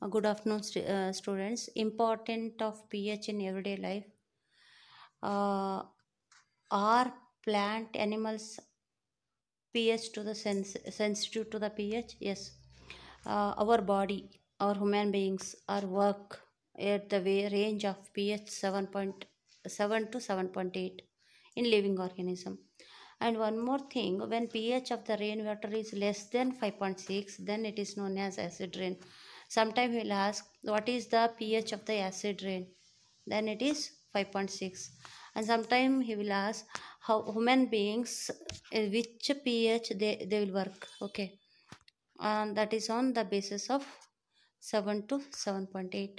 Uh, good afternoon st uh, students important of ph in everyday life uh, are plant animals ph to the sens sensitive to the ph yes uh, our body our human beings our work at the way range of ph 7.7 to 7.8 in living organism and one more thing when ph of the rainwater is less than 5.6 then it is known as acid rain Sometimes we'll ask, what is the pH of the acid rain? Then it is 5.6. And sometimes he will ask, how human beings, eh, which pH they, they will work. Okay. And that is on the basis of 7 to 7.8.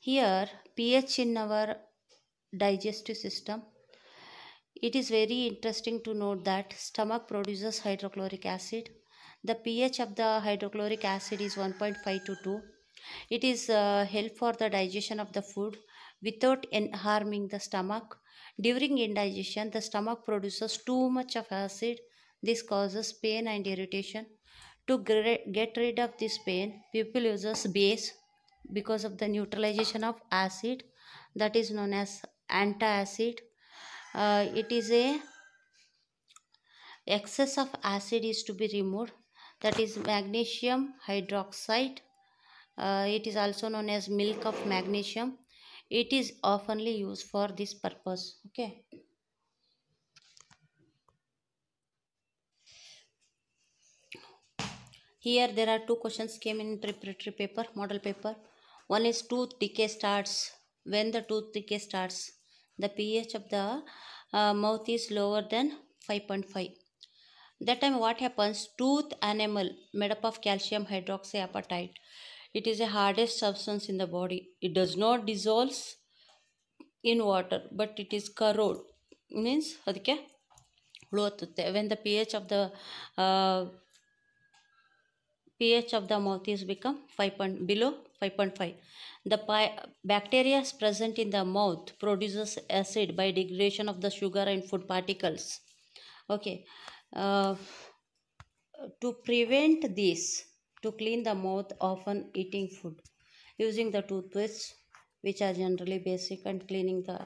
Here, pH in our digestive system it is very interesting to note that stomach produces hydrochloric acid. The pH of the hydrochloric acid is 1.5 to 2. It is uh, help for the digestion of the food without harming the stomach. During indigestion, the stomach produces too much of acid. This causes pain and irritation. To get rid of this pain, people uses base because of the neutralization of acid that is known as antacid uh, it is a excess of acid is to be removed that is magnesium hydroxide uh, it is also known as milk of magnesium it is oftenly used for this purpose okay here there are two questions came in preparatory paper model paper one is tooth decay starts when the tooth decay starts the pH of the uh, mouth is lower than 5.5. That time what happens? Tooth enamel made up of calcium hydroxyapatite. It is the hardest substance in the body. It does not dissolves in water but it is corrode. Means ಅದಕ್ಕೆ ಹುಳು ಹತತುತತ When the pH of the uh, pH of the mouth is become 5 point, below 5.5. The bacteria present in the mouth produces acid by degradation of the sugar and food particles. Okay. Uh, to prevent this, to clean the mouth often eating food using the toothpaste which are generally basic and cleaning the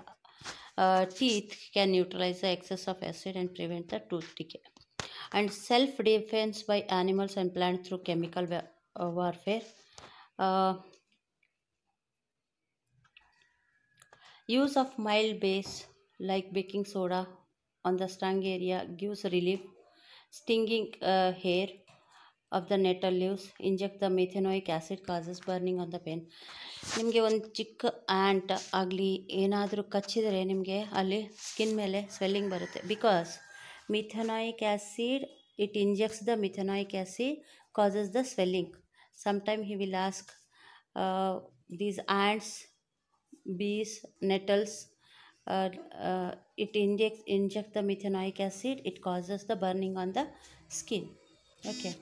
uh, teeth can neutralize the excess of acid and prevent the tooth decay. and self defense by animals and plants through chemical warfare uh, use of mild base like baking soda on the stung area gives relief stinging uh, hair of the nettle leaves inject the methanoic acid causes burning on the pain ನಿಮಗೆ ಒಂದು ಚಿಕ್ಕ ant ಆಗಲಿ ಏನಾದರೂ ಕಚ್ಚಿದರೆ ನಿಮಗೆ ಅಲ್ಲಿ skin ಮೇಲೆ swelling ಬರುತ್ತೆ because Methanoic acid, it injects the methanoic acid, causes the swelling. Sometimes he will ask uh, these ants, bees, nettles, uh, uh, it inject inject the methanoic acid, it causes the burning on the skin. Okay.